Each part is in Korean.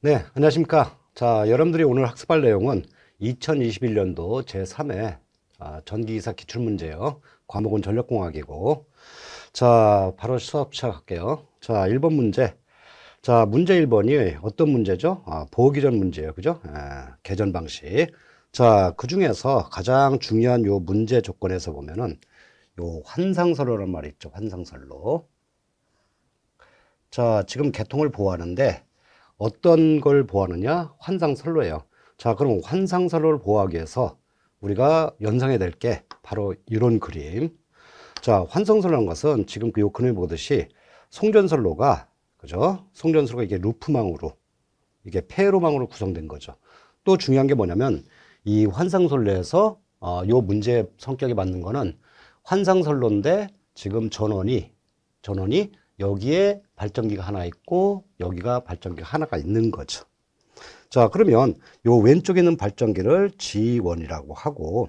네, 안녕하십니까. 자, 여러분들이 오늘 학습할 내용은 2021년도 제3회 아, 전기이사 기출문제요. 과목은 전력공학이고. 자, 바로 수업 시작할게요. 자, 1번 문제. 자, 문제 1번이 어떤 문제죠? 아, 보호기전 문제예요. 그죠? 아, 개전 방식. 자, 그 중에서 가장 중요한 요 문제 조건에서 보면은 요 환상선로란 말이 있죠. 환상설로 자, 지금 개통을 보호하는데 어떤 걸보았느냐환상설로예요 자, 그럼 환상선로를 보호하기 위해서 우리가 연상해야 될 게 바로 이런 그림. 자, 환상선로란 것은 지금 그 요크를 보듯이 송전선로가 그죠? 송전선로가 이게 루프망으로 이게 페로망으로 구성된 거죠. 또 중요한 게 뭐냐면 이 환상선로에서 어, 요 문제 성격에 맞는 거는 환상선로인데 지금 전원이 전원이 여기에 발전기가 하나 있고 여기가 발전기가 하나가 있는 거죠. 자 그러면 요 왼쪽에 있는 발전기를 G1이라고 하고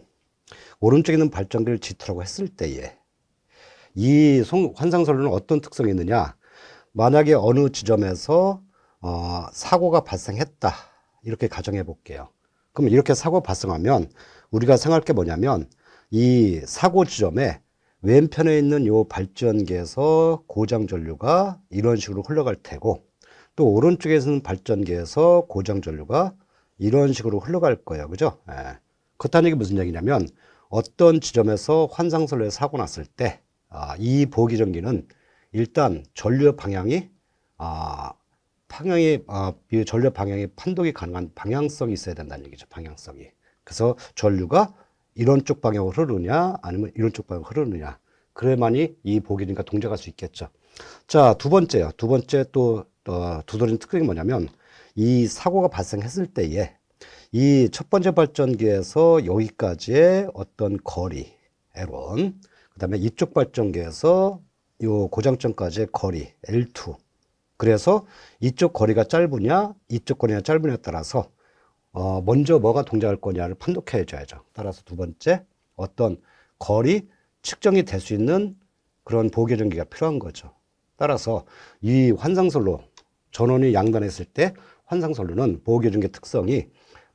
오른쪽에 있는 발전기를 G2라고 했을 때에 이 환상선로는 어떤 특성이 있느냐 만약에 어느 지점에서 어, 사고가 발생했다 이렇게 가정해 볼게요 그럼 이렇게 사고 발생하면 우리가 생각할 게 뭐냐면 이 사고 지점에 왼편에 있는 요 발전기에서 고장 전류가 이런 식으로 흘러갈 테고 또 오른쪽에서는 발전기에서 고장 전류가 이런 식으로 흘러갈 거예요. 그죠? 예. 그렇다는 게 무슨 얘기냐면 어떤 지점에서 환상설로에 사고 났을 때, 아, 이 보기전기는 일단 전류 방향이, 아, 방향이, 아, 전류 방향이 판독이 가능한 방향성이 있어야 된다는 얘기죠. 방향성이. 그래서 전류가 이런 쪽 방향으로 흐르느냐 아니면 이런 쪽 방향으로 흐르느냐 그래만이 이보기니까 그러니까 동작할 수 있겠죠 자두 번째요 두 번째 또 어, 두드러진 특징이 뭐냐면 이 사고가 발생했을 때에 이 첫 번째 발전기에서 여기까지의 어떤 거리 L1 그 다음에 이쪽 발전기에서 요 고장점까지의 거리 L2 그래서 이쪽 거리가 짧으냐 이쪽 거리가 짧으냐에 따라서 어, 먼저 뭐가 동작할 거냐를 판독해 줘야죠. 따라서 두 번째 어떤 거리 측정이 될 수 있는 그런 보계전기가 필요한 거죠. 따라서 이 환상선로 전원이 양단했을 때 환상선로는 보호교정기 특성이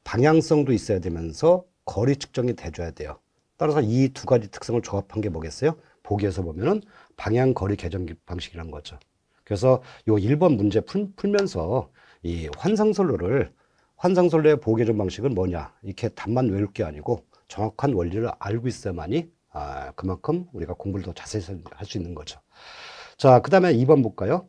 방향성도 있어야 되면서 거리 측정이 돼줘야 돼요. 따라서 이 두 가지 특성을 조합한 게 뭐겠어요? 보기에서 보면은 방향 거리 계정기 방식이란 거죠. 그래서 요 1번 문제 풀, 면서이 환상선로를 환상설레의 보호개념 방식은 뭐냐 이렇게 답만 외울 게 아니고 정확한 원리를 알고 있어야만이 아, 그만큼 우리가 공부를 더 자세히 할 수 있는 거죠 자그 다음에 2번 볼까요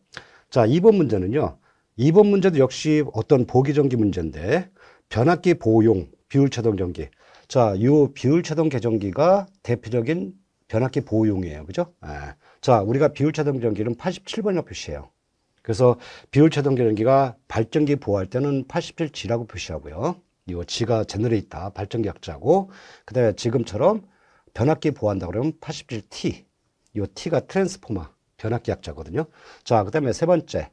자 2번 문제는요 2번 문제도 역시 어떤 보기전기 문제인데 변압기 보호용 비율체동 전기 자, 이 비율체동 계전기가 대표적인 변압기 보호용이에요. 그죠? 예. 자, 우리가 비율체동 전기는 87번이라 표시해요. 그래서 비율차단계전기가 발전기 보호할 때는 87G라고 표시하고요. 이거 G가 제너레이터 발전기 약자고 그다음에 지금처럼 변압기 보호한다 그러면 87T. 이 T가 트랜스포머 변압기 약자거든요. 자, 그다음에 세 번째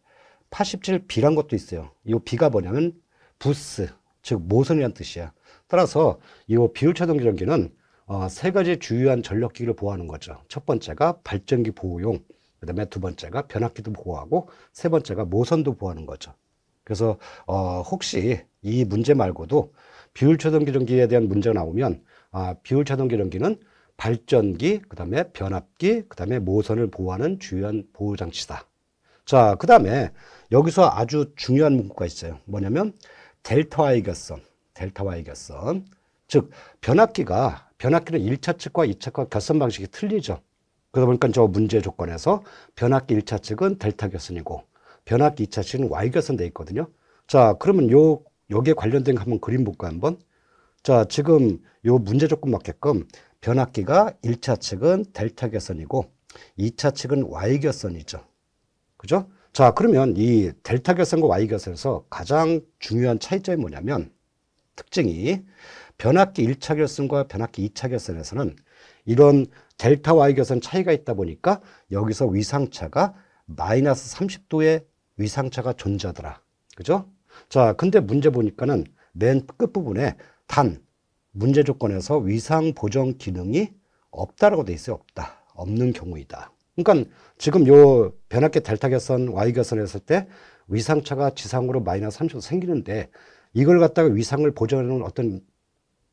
87B란 것도 있어요. 이 B가 뭐냐면 부스, 즉 모선이란 뜻이야. 따라서 이 비율체동기전기는 어, 세 가지 주요한 전력기기를 보호하는 거죠. 첫 번째가 발전기 보호용, 그 다음에 두 번째가 변압기도 보호하고 세 번째가 모선도 보호하는 거죠. 그래서 어, 혹시 이 문제 말고도 비율 초동 기전기에 대한 문제가 나오면 아, 비율 초동 기전기는 발전기, 그 다음에 변압기, 그 다음에 모선을 보호하는 주요한 보호장치다. 자, 그 다음에 여기서 아주 중요한 문구가 있어요. 뭐냐면 델타와의 결선, 델타와의 결선. 즉, 변압기가, 변압기는 일차측과이차측과 결선 방식이 틀리죠. 그러다 보니까 저 문제 조건에서 변압기 1차 측은 델타 결선이고 변압기 2차 측은 Y 결선 돼 있거든요. 자, 그러면 요 여기에 관련된 한번 그림 볼까 한번. 자, 지금 요 문제 조건 맞게끔 변압기가 1차 측은 델타 결선이고 2차 측은 Y 결선이죠. 그죠? 자, 그러면 이 델타 결선과 Y 결선에서 가장 중요한 차이점이 뭐냐면 특징이 변압기 1차 결선과 변압기 2차 결선에서는 이런 델타 Y 결선 차이가 있다 보니까 여기서 위상차가 마이너스 30도의 위상차가 존재하더라. 그죠? 자, 근데 문제 보니까는 맨 끝부분에 단 문제 조건에서 위상 보정 기능이 없다라고 돼 있어요. 없다. 없는 경우이다. 그러니까 지금 요 변압계 델타 결선 Y 결선 했을 때 위상차가 지상으로 마이너스 30도 생기는데 이걸 갖다가 위상을 보정하는 어떤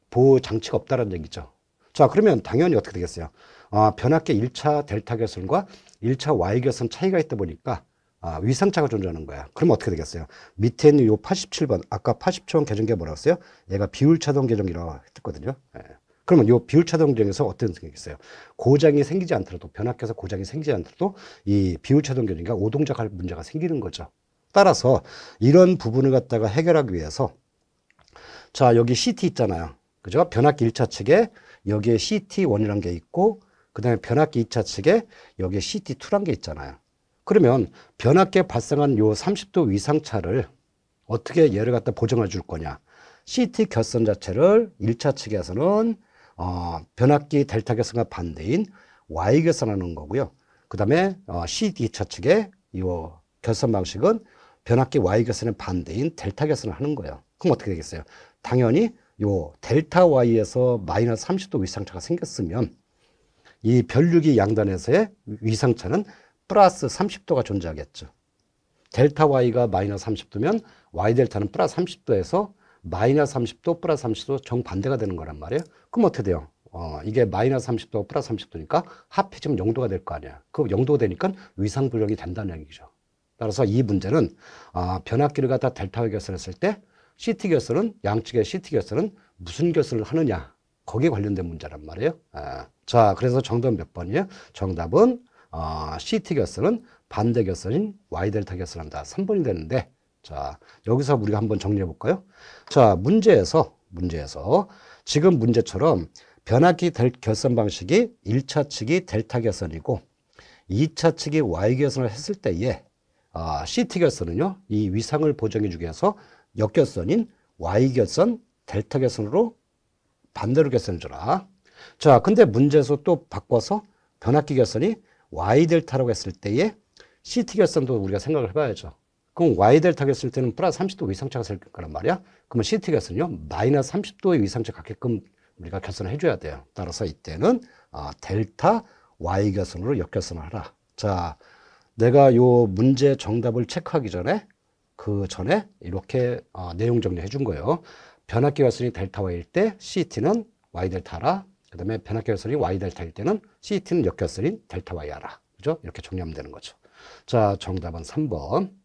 보호 장치가 없다라는 얘기죠. 자, 그러면 당연히 어떻게 되겠어요? 아, 변압계 1차 델타 결선과 1차 Y 결선 차이가 있다 보니까 아, 위상차가 존재하는 거야. 그럼 어떻게 되겠어요? 밑에 있는 요 87번, 아까 8 0초 계정계 뭐라고 했어요? 얘가 비율차동 계정이라고 했거든요. 예. 그러면 요 비율차동 계정에서 어떤 생각이 있어요? 고장이 생기지 않더라도, 변압계에서 고장이 생기지 않더라도 이 비율차동 계정과 오동작할 문제가 생기는 거죠. 따라서 이런 부분을 갖다가 해결하기 위해서 자, 여기 CT 있잖아요. 그죠? 변압기 1차 측에 여기에 CT1이라는 게 있고 그 다음에 변압기 2차 측에 여기에 CT2란 게 있잖아요. 그러면 변압기에 발생한 요 30도 위상차를 어떻게 얘를 갖다 보정해 줄 거냐. CT 결선 자체를 1차 측에서는 어, 변압기 델타 결선과 반대인 Y 결선하는 거고요. 그 다음에 어, CT 2차 측에이 결선 방식은 변압기 Y 결선의 반대인 델타 결선을 하는 거예요. 그럼 어떻게 되겠어요? 당연히 요 델타 Y에서 마이너스 30도 위상차가 생겼으면 이 별류기 양단에서의 위상차는 플러스 30도가 존재하겠죠. 델타 y가 마이너스 30도면 y 델타는 플러스 30도에서 마이너스 30도 플러스 30도 정반대가 되는 거란 말이에요. 그럼 어떻게 돼요? 어, 이게 마이너스 30도 플러스 30도니까 합해 지금 0도가 될 거 아니야. 그 0도가 되니까 위상불력이 된다는 얘기죠. 따라서 이 문제는 아, 변압기를 갖다 델타 결선했을 때 CT 결선은 양측의 CT 결선은 무슨 결선을 하느냐 거기에 관련된 문제란 말이에요. 아, 자, 그래서 정답 몇 번이에요? 정답은 어, CT 결선은 반대 결선인 Y 델타 결선한다. 3번이 되는데 자, 여기서 우리가 한번 정리해 볼까요? 자, 문제에서 문제에서 지금 문제처럼 변압기 델, 결선 방식이 1차 측이 델타 결선이고 2차 측이 Y 결선을 했을 때에 아, CT 결선은요. 이 위상을 보정해 주기 위해서 역결선인 Y 결선 델타 결선으로 반대로 결선을 줘라. 자, 근데 문제에서 또 바꿔서 변압기 결선이 y 델타라고 했을 때에 CT 결산도 우리가 생각을 해봐야죠. 그럼 y 델타 결선 때는 플러스 30도 이상차가 생길 거란 말이야. 그러면 CT 결선은요, 마이너스 30도의 이상차 가게끔 우리가 결선을 해줘야 돼요. 따라서 이때는 아, 델타 y 결선으로 역결선을 하라. 자, 내가 요 문제 정답을 체크하기 전에 그 전에 이렇게 어, 내용 정리해 준 거예요. 변압기 결선이 델타와일 때 CT는 Y 델타라. 그 다음에 변압기 결선이 Y 델타일 때는 CT는 역결선인 델타 Y하라. 그죠? 이렇게 정리하면 되는 거죠. 자, 정답은 3번.